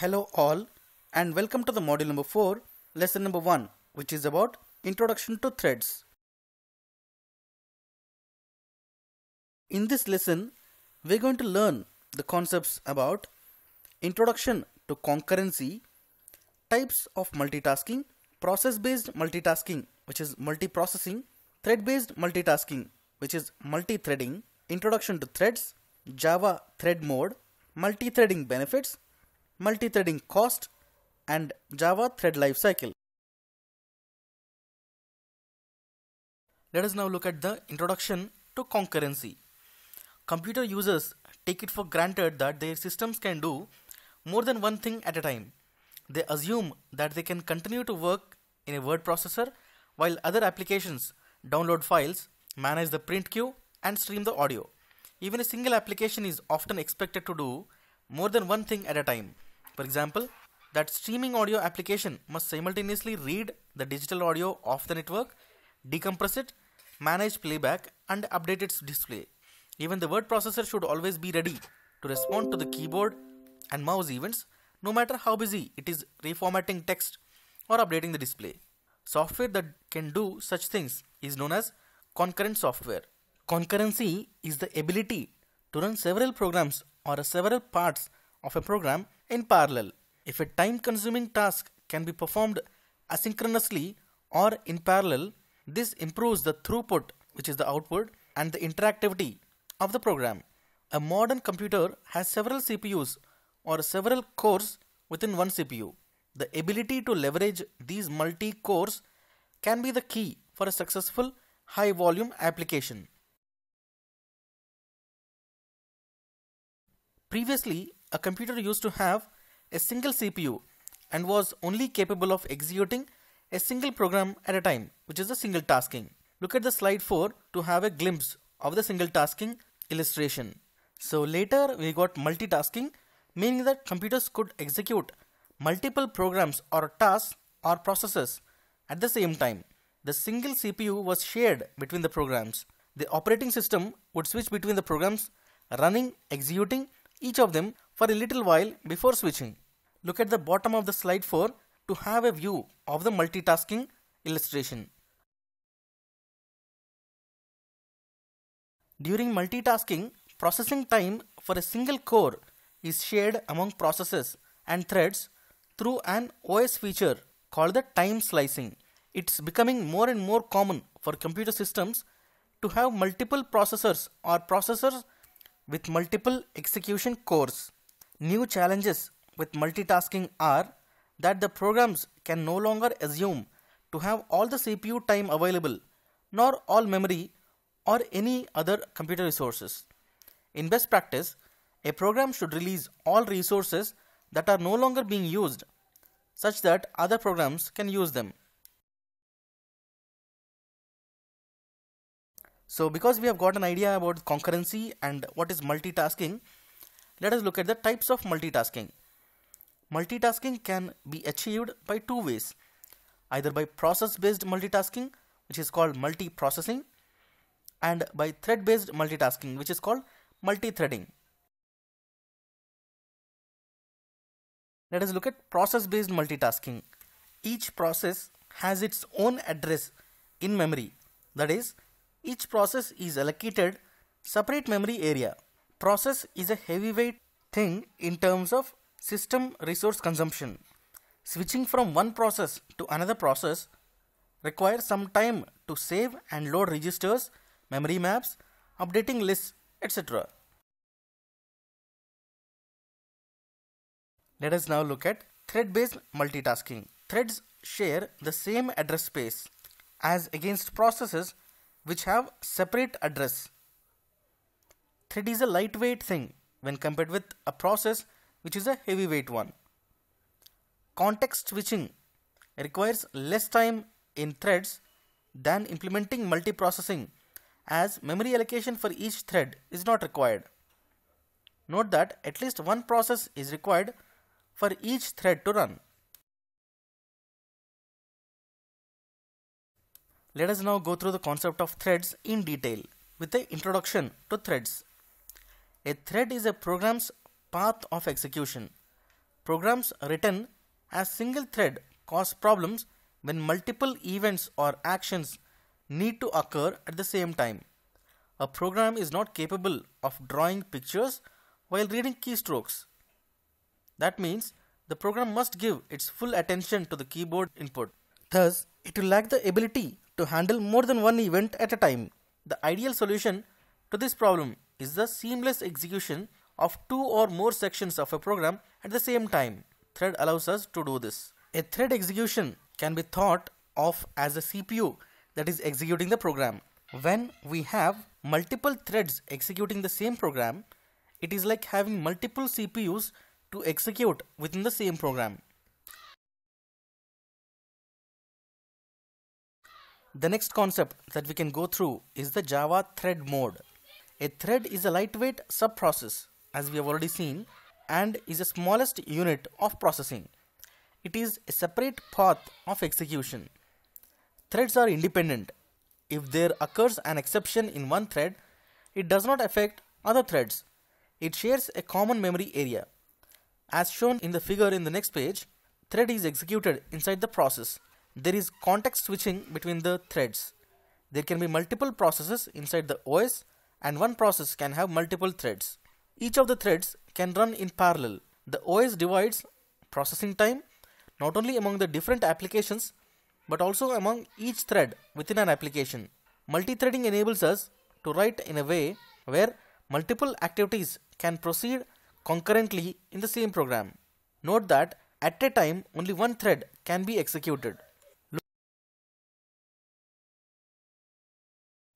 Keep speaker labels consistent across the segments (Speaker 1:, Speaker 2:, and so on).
Speaker 1: Hello all and welcome to the module number 4, lesson number 1 which is about introduction to threads. In this lesson, we're going to learn the concepts about
Speaker 2: introduction to concurrency, types of multitasking, process-based multitasking which is multiprocessing, thread-based multitasking which is multi-threading, introduction to threads, Java thread mode, multi-threading
Speaker 1: benefits, multi-threading cost, and Java thread lifecycle. Let us now look at the introduction to concurrency. Computer users take it for granted that their systems
Speaker 2: can do more than one thing at a time. They assume that they can continue to work in a word processor while other applications download files, manage the print queue, and stream the audio. Even a single application is often expected to do more than one thing at a time. For example, that streaming audio application must simultaneously read the digital audio off the network, decompress it, manage playback and update its display. Even the word processor should always be ready to respond to the keyboard and mouse events no matter how busy it is reformatting text or updating the display. Software that can do such things is known as concurrent software. Concurrency is the ability to run several programs or several parts of a program in parallel. If a time consuming task can be performed asynchronously or in parallel, this improves the throughput, which is the output, and the interactivity of the program. A modern computer has several CPUs or several cores within one CPU. The ability to leverage these
Speaker 1: multi cores can be the key for a successful high volume application. Previously, a computer used to have a single CPU and was only capable of executing
Speaker 2: a single program at a time, which is the single tasking. Look at the slide 4 to have a glimpse of the single tasking illustration. So later we got multitasking, meaning that computers could execute multiple programs or tasks or processes at the same time. The single CPU was shared between the programs. The operating system would switch between the programs running, executing each of them for a
Speaker 1: little while before switching. Look at the bottom of the slide 4 to have a view of the multitasking illustration. During multitasking, processing time for a single core is
Speaker 2: shared among processes and threads through an OS feature called the time slicing. It's becoming more and more common for computer systems to have multiple processors or processors with multiple execution cores. New challenges with multitasking are that the programs can no longer assume to have all the CPU time available, nor all memory or any other computer resources. In best practice, a program should release all
Speaker 1: resources that are no longer being used, such that other programs can use them. So because we have got an idea about concurrency and what is multitasking, let us look at the types
Speaker 2: of multitasking. Multitasking can be achieved by two ways either by process based multitasking, which is called multi processing, and
Speaker 1: by thread based multitasking, which is called multi threading. Let us look at process based multitasking. Each process
Speaker 2: has its own address in memory, that is, each process is allocated separate memory area Process is a heavyweight thing in terms of system resource consumption. Switching from one process to another
Speaker 1: process requires some time to save and load registers, memory maps, updating lists, etc. Let us now look at thread based multitasking. Threads share
Speaker 2: the same address space as against processes which have separate address thread is a lightweight thing when compared with a process which is a heavyweight one. Context switching requires less time in threads than implementing multiprocessing as memory
Speaker 1: allocation for each thread is not required. Note that at least one process is required for each thread to run. Let us now go through the concept of threads in detail
Speaker 2: with the introduction to threads. A thread is a program's path of execution. Programs written as single thread cause problems when multiple events or actions need to occur at the same time. A program is not capable of drawing pictures while reading keystrokes. That means the program must give its full attention to the keyboard input. Thus, it will lack the ability to handle more than one event at a time. The ideal solution to this problem is the seamless execution of two or more sections of a program at the same time. Thread allows us to do this. A thread execution can be thought of as a CPU that is executing the program. When we have multiple threads executing the same program, it is like having multiple CPUs
Speaker 1: to execute within the same program. The next concept that we can go through is the Java
Speaker 2: thread mode. A thread is a lightweight sub-process as we have already seen and is the smallest unit of processing. It is a separate path of execution. Threads are independent. If there occurs an exception in one thread, it does not affect other threads. It shares a common memory area. As shown in the figure in the next page, thread is executed inside the process. There is context switching between the threads. There can be multiple processes inside the OS and one process can have multiple threads. Each of the threads can run in parallel. The OS divides processing time not only among the different applications but also among each thread within an application. Multithreading enables us to write in a way where multiple activities can proceed concurrently in
Speaker 1: the same program. Note that at a time only one thread can be executed.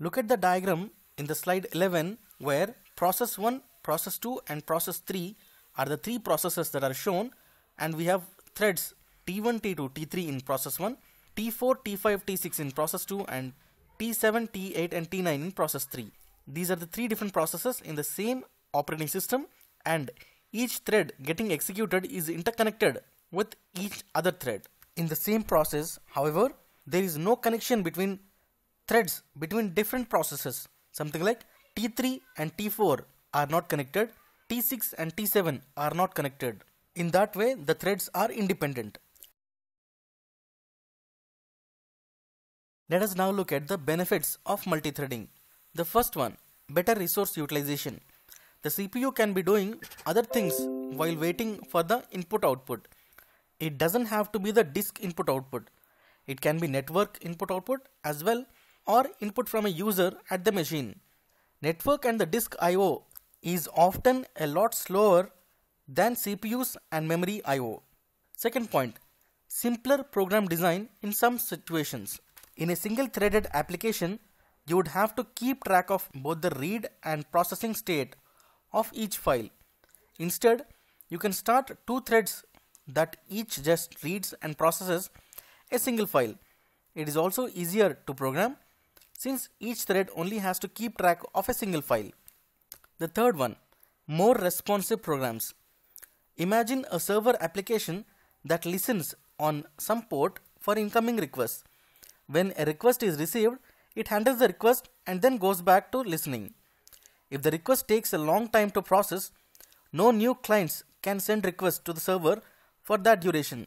Speaker 1: Look at the diagram in the slide 11 where process 1, process 2 and process 3 are the three
Speaker 2: processes that are shown and we have threads T1, T2, T3 in process 1, T4, T5, T6 in process 2 and T7, T8 and T9 in process 3. These are the three different processes in the same operating system and each thread getting executed is interconnected with each other thread. In the same process, however, there is no connection between threads between different processes Something like T3 and T4 are not connected, T6 and T7 are not
Speaker 1: connected. In that way, the threads are independent. Let us now look at the benefits of multithreading. The first
Speaker 2: one, better resource utilization. The CPU can be doing other things while waiting for the input output. It doesn't have to be the disk input output. It can be network input output as well or input from a user at the machine. Network and the disk I.O. is often a lot slower than CPUs and memory I.O. Second point, simpler program design in some situations. In a single threaded application, you would have to keep track of both the read and processing state of each file. Instead, you can start two threads that each just reads and processes a single file. It is also easier to program since each thread only has to keep track of a single file. The third one, more responsive programs. Imagine a server application that listens on some port for incoming requests. When a request is received, it handles the request and then goes back to listening. If the request takes a long time to process, no new clients can send requests to the server for that duration.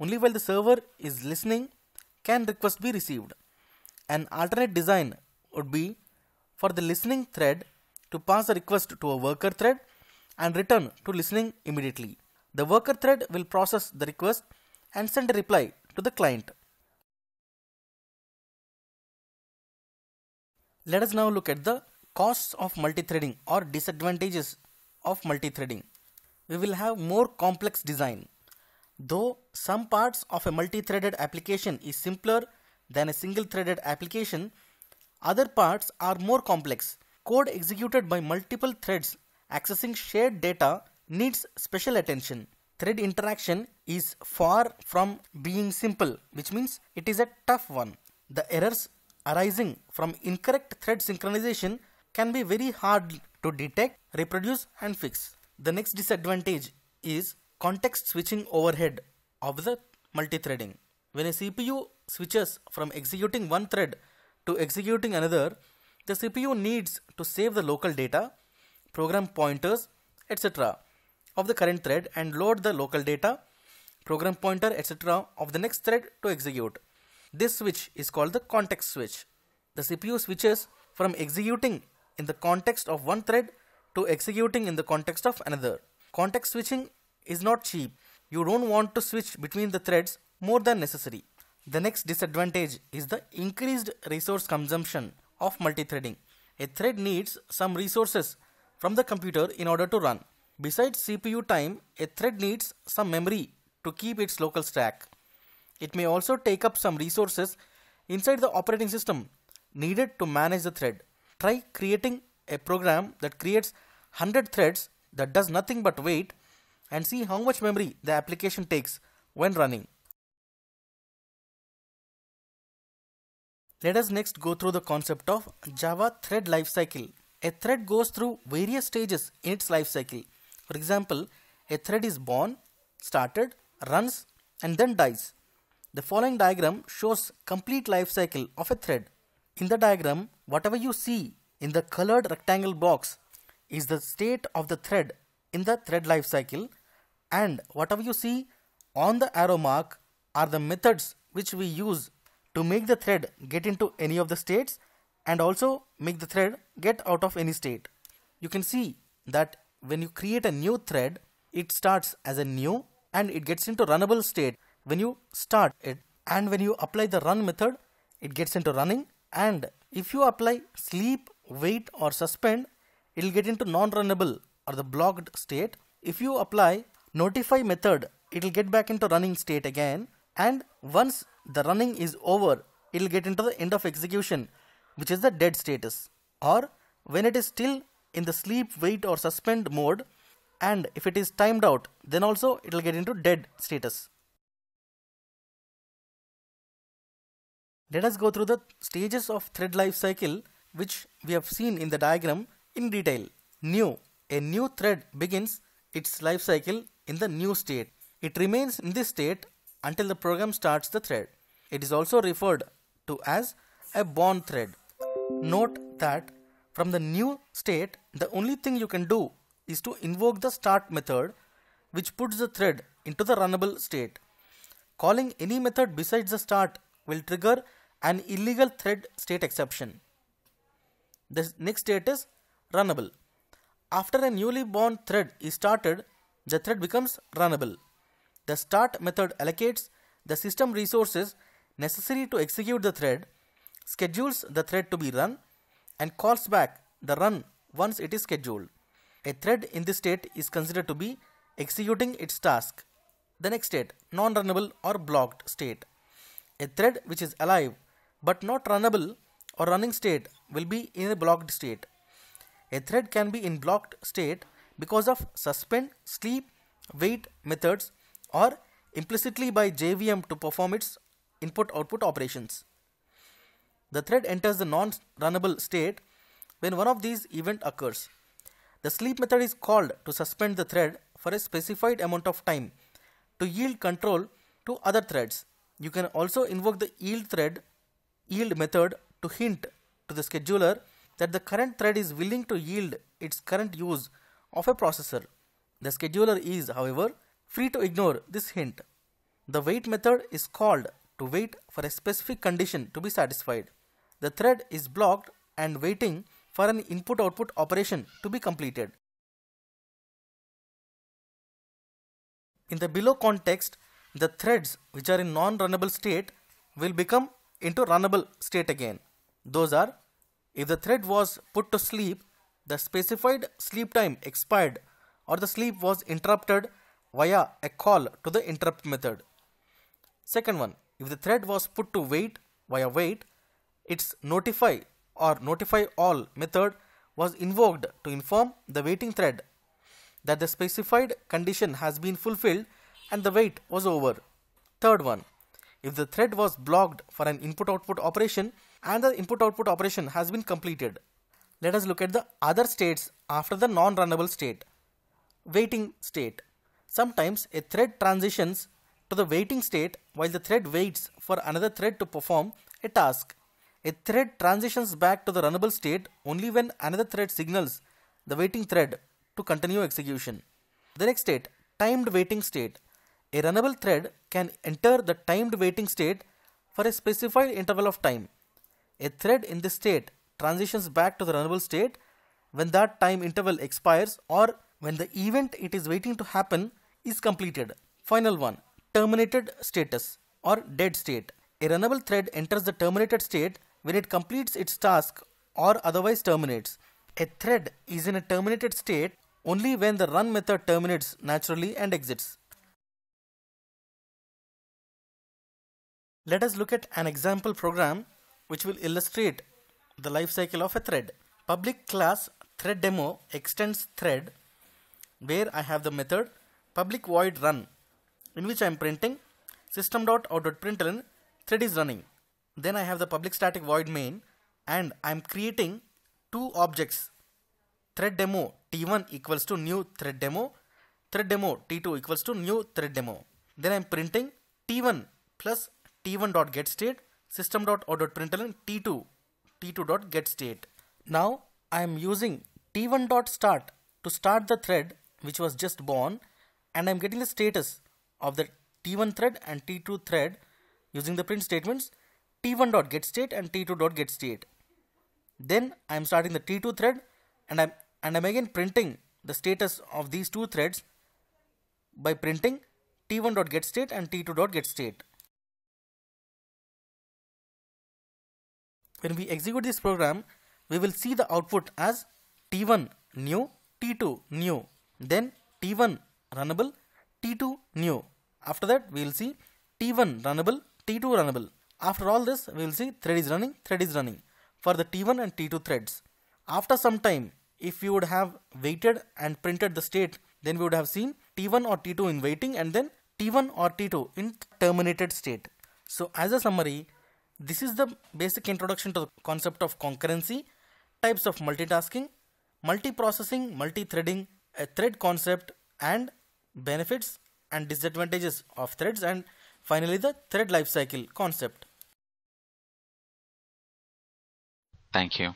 Speaker 2: Only while the server is listening can requests be received. An alternate design would be for the listening thread to pass a request to a worker thread and return to listening
Speaker 1: immediately. The worker thread will process the request and send a reply to the client. Let us now look at the costs of multithreading or disadvantages of multithreading. We will
Speaker 2: have more complex design. Though some parts of a multithreaded application is simpler than a single threaded application, other parts are more complex. Code executed by multiple threads accessing shared data needs special attention. Thread interaction is far from being simple, which means it is a tough one. The errors arising from incorrect thread synchronization can be very hard to detect, reproduce, and fix. The next disadvantage is context switching overhead of the multithreading. When a CPU switches from executing one thread to executing another, the CPU needs to save the local data, program pointers, etc. of the current thread and load the local data, program pointer, etc. of the next thread to execute. This switch is called the context switch. The CPU switches from executing in the context of one thread to executing in the context of another. Context switching is not cheap. You don't want to switch between the threads more than necessary. The next disadvantage is the increased resource consumption of multithreading. A thread needs some resources from the computer in order to run. Besides CPU time, a thread needs some memory to keep its local stack. It may also take up some resources inside the operating system needed to manage the thread. Try creating a program that creates 100 threads that does nothing but wait
Speaker 1: and see how much memory the application takes when running. Let us next go through the concept of Java thread
Speaker 2: lifecycle. A thread goes through various stages in its lifecycle. For example, a thread is born, started, runs and then dies. The following diagram shows complete lifecycle of a thread. In the diagram, whatever you see in the colored rectangle box is the state of the thread in the thread lifecycle and whatever you see on the arrow mark are the methods which we use to make the thread get into any of the states and also make the thread get out of any state. You can see that when you create a new thread, it starts as a new and it gets into runnable state when you start it and when you apply the run method, it gets into running and if you apply sleep, wait or suspend, it will get into non-runnable or the blocked state. If you apply notify method, it will get back into running state again and once the running is over it'll get into the end of execution which is the dead status or
Speaker 1: when it is still in the sleep wait or suspend mode and if it is timed out then also it'll get into dead status let us go through the stages of thread life cycle which we have seen
Speaker 2: in the diagram in detail new a new thread begins its life cycle in the new state it remains in this state until the program starts the thread. It is also referred to as a born thread. Note that from the new state, the only thing you can do is to invoke the start method which puts the thread into the runnable state. Calling any method besides the start will trigger an illegal thread state exception. The next state is runnable. After a newly born thread is started, the thread becomes runnable. The start method allocates the system resources necessary to execute the thread, schedules the thread to be run, and calls back the run once it is scheduled. A thread in this state is considered to be executing its task. The next state, non-runnable or blocked state. A thread which is alive but not runnable or running state will be in a blocked state. A thread can be in blocked state because of suspend, sleep, wait methods or implicitly by JVM to perform its input output operations. The thread enters the non runnable state when one of these events occurs. The sleep method is called to suspend the thread for a specified amount of time to yield control to other threads. You can also invoke the yield thread yield method to hint to the scheduler that the current thread is willing to yield its current use of a processor. The scheduler is, however, free to ignore this hint. The wait method is called to wait for
Speaker 1: a specific condition to be satisfied. The thread is blocked and waiting for an input-output operation to be completed. In the below context, the threads which are in non-runnable state
Speaker 2: will become into runnable state again. Those are, if the thread was put to sleep, the specified sleep time expired or the sleep was interrupted via a call to the interrupt method. Second one, if the thread was put to wait via wait, its notify or notify all method was invoked to inform the waiting thread that the specified condition has been fulfilled and the wait was over. Third one, if the thread was blocked for an input output operation and the input output operation has been completed. Let us look at the other states after the non runnable state. Waiting state. Sometimes a thread transitions to the waiting state while the thread waits for another thread to perform a task. A thread transitions back to the runnable state only when another thread signals the waiting thread to continue execution. The next state, timed waiting state. A runnable thread can enter the timed waiting state for a specified interval of time. A thread in this state transitions back to the runnable state when that time interval expires or when the event it is waiting to happen is completed. Final one, terminated status or dead state. A runnable thread enters the terminated state when it completes its task or otherwise terminates.
Speaker 1: A thread is in a terminated state only when the run method terminates naturally and exits. Let us look at an example program which will illustrate the life cycle of a thread. Public
Speaker 2: class thread demo extends thread where I have the method public void run in which I am printing system.out.println thread is running. Then I have the public static void main and I am creating two objects thread demo t1 equals to new thread demo thread demo t2 equals to new thread demo. Then I am printing t1 plus t1.getState system.out.println t2 t2.getState. Now I am using t1.start to start the thread which was just born and I'm getting the status of the t1 thread and t2 thread using the print statements t1 dot get state and t2 dot get state. Then I'm starting the t2 thread and I'm and I'm again printing the status of these two threads
Speaker 1: by printing t1 dot get state and t2 dot get state. When we execute this program, we will see the output as t1 new, t2 new, then t1 runnable,
Speaker 2: T2 new. After that, we will see T1 runnable, T2 runnable. After all this, we will see thread is running, thread is running for the T1 and T2 threads. After some time, if you would have waited and printed the state, then we would have seen T1 or T2 in waiting and then T1 or T2 in terminated state. So as a summary, this is the basic introduction to the concept of concurrency, types of multitasking, multiprocessing, multi-threading, a thread concept and
Speaker 1: benefits and disadvantages of threads and finally the thread lifecycle concept. Thank you.